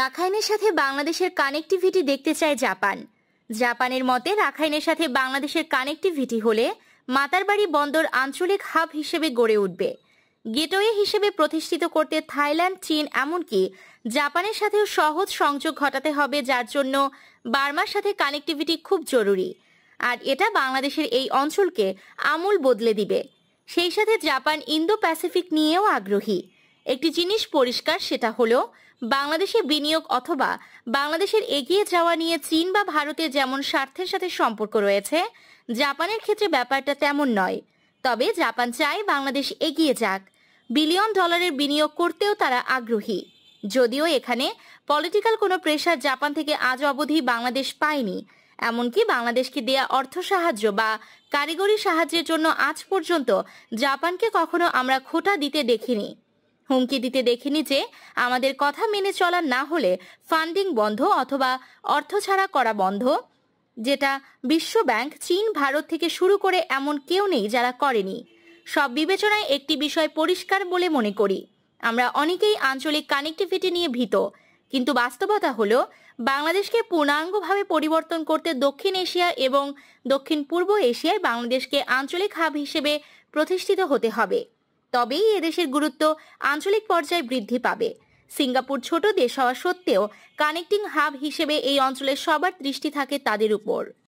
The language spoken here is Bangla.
রাখাইনের সাথে বাংলাদেশের কানেক্টিভিটি দেখতে চায় জাপান জাপানের মতে রাখাইনের সাথে বাংলাদেশের কানেক্টিভিটি হলে মাতারবাড়ি বন্দর আঞ্চলিক হাব হিসেবে গড়ে উঠবে গেটওয়ে হিসেবে প্রতিষ্ঠিত করতে থাইল্যান্ড চীন এমনকি জাপানের সাথেও সহজ সংযোগ ঘটাতে হবে যার জন্য বার্মার সাথে কানেক্টিভিটি খুব জরুরি আর এটা বাংলাদেশের এই অঞ্চলকে আমূল বদলে দিবে সেই সাথে জাপান ইন্দো প্যাসিফিক নিয়েও আগ্রহী একটি জিনিস পরিষ্কার সেটা হলো বাংলাদেশে বিনিয়োগ অথবা বাংলাদেশের এগিয়ে যাওয়া নিয়ে চীন বা ভারতের যেমন স্বার্থের সাথে সম্পর্ক রয়েছে জাপানের ক্ষেত্রে ব্যাপারটা তেমন নয় তবে জাপান চায় বাংলাদেশ এগিয়ে যাক বিলিয়ন ডলারের বিনিয়োগ করতেও তারা আগ্রহী যদিও এখানে পলিটিক্যাল কোনো প্রেশার জাপান থেকে আজ অবধি বাংলাদেশ পায়নি এমনকি বাংলাদেশকে দেয়া অর্থ সাহায্য বা কারিগরি সাহায্যের জন্য আজ পর্যন্ত জাপানকে কখনো আমরা খোটা দিতে দেখিনি হুমকি দিতে দেখিনি যে আমাদের কথা মেনে চলা না হলে ফান্ডিং বন্ধ অথবা অর্থ ছাড়া করা বন্ধ যেটা বিশ্বব্যাংক চীন ভারত থেকে শুরু করে এমন কেউ নেই যারা করেনি সব বিবেচনায় একটি বিষয় পরিষ্কার বলে মনে করি আমরা অনেকেই আঞ্চলিক কানেক্টিভিটি নিয়ে ভীত কিন্তু বাস্তবতা হলো বাংলাদেশকে পূর্ণাঙ্গভাবে পরিবর্তন করতে দক্ষিণ এশিয়া এবং দক্ষিণ পূর্ব এশিয়ায় বাংলাদেশকে আঞ্চলিক হাব হিসেবে প্রতিষ্ঠিত হতে হবে তবেই এদেশের গুরুত্ব আঞ্চলিক পর্যায়ে বৃদ্ধি পাবে সিঙ্গাপুর ছোট দেশ হওয়া সত্ত্বেও কানেক্টিং হাব হিসেবে এই অঞ্চলের সবার দৃষ্টি থাকে তাদের উপর